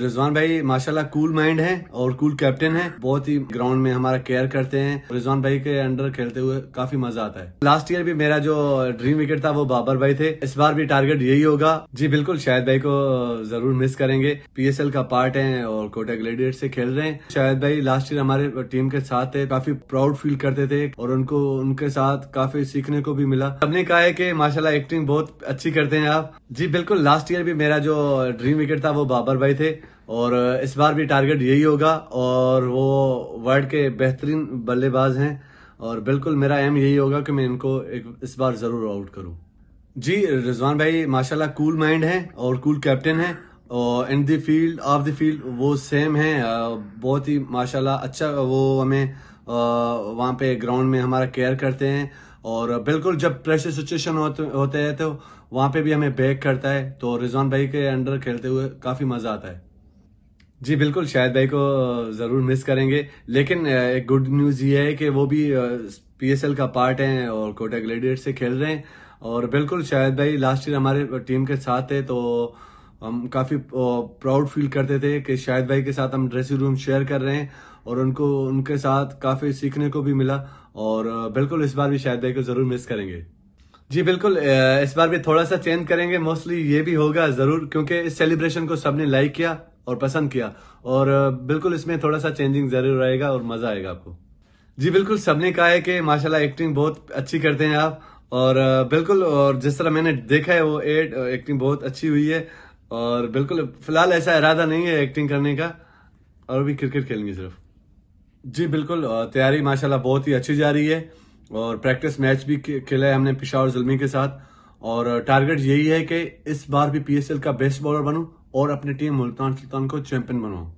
रिजवान भाई माशाल्लाह cool mind है और कूल कैप्टन है बहुत ही ग्राउंड में हमारा केयर करते हैं रिजवान भाई के अंडर खेलते हुए काफी मजा आता है लास्ट ईयर भी मेरा जो ड्रीम विकेट था वो बाबर भाई थे इस बार भी टारगेट यही होगा जी बिल्कुल शायद भाई को जरूर मिस करेंगे पीएसएल का पार्ट है और कोटा ग्लेडियट से खेल रहे हैं शायद भाई लास्ट ईयर हमारे टीम के साथ थे काफी प्राउड फील करते थे और उनको उनके साथ काफी सीखने को भी मिला सबने कहा है की माशाला एक्टिंग बहुत अच्छी करते हैं आप जी बिल्कुल लास्ट ईयर भी मेरा जो ड्रीम विकेट था वो बाबर भाई थे और इस बार भी टारगेट यही होगा और वो वर्ल्ड के बेहतरीन बल्लेबाज हैं और बिल्कुल मेरा एम यही होगा कि मैं इनको एक इस बार ज़रूर आउट करूं जी रिजवान भाई माशाल्लाह कूल माइंड हैं और कूल कैप्टन हैं और in the field off the field वो सेम हैं बहुत ही माशाल्लाह अच्छा वो हमें वहाँ पे ग्राउंड में हमारा केयर करते हैं और बिल्कुल जब प्रेशर सिचुएशन होते होते हैं तो वहाँ पे भी हमें बैक करता है तो रिजवान भाई के अंडर खेलते हुए काफ़ी मज़ा आता है जी बिल्कुल शायद भाई को जरूर मिस करेंगे लेकिन एक गुड न्यूज ये है कि वो भी पीएसएल का पार्ट है और कोटा ग्लेडिएट से खेल रहे हैं और बिल्कुल शायद भाई लास्ट ईयर हमारे टीम के साथ थे तो हम काफ़ी प्राउड फील करते थे कि शायद भाई के साथ हम ड्रेसिंग रूम शेयर कर रहे हैं और उनको उनके साथ काफ़ी सीखने को भी मिला और बिल्कुल इस बार भी शायद भाई को ज़रूर मिस करेंगे जी बिल्कुल इस बार भी थोड़ा सा चेंज करेंगे मोस्टली ये भी होगा ज़रूर क्योंकि इस सेलिब्रेशन को सबने लाइक किया और पसंद किया और बिल्कुल इसमें थोड़ा सा चेंजिंग जरूर रहेगा और मजा आएगा आपको जी बिल्कुल सबने कहा है कि माशाल्लाह एक्टिंग बहुत अच्छी करते हैं आप और बिल्कुल और जिस तरह मैंने देखा है वो एड एक्टिंग बहुत अच्छी हुई है और बिल्कुल फिलहाल ऐसा इरादा नहीं है एक्टिंग करने का और भी क्रिकेट खेलेंगे सिर्फ जी बिल्कुल तैयारी माशाला बहुत ही अच्छी जा रही है और प्रैक्टिस मैच भी खेला है हमने पिशा जुलमी के साथ और टारगेट यही है कि इस बार भी पीएसएल का बेस्ट बॉलर बनूं और अपनी टीम मुल्तान सुल्तान को चैंपियन बनाओ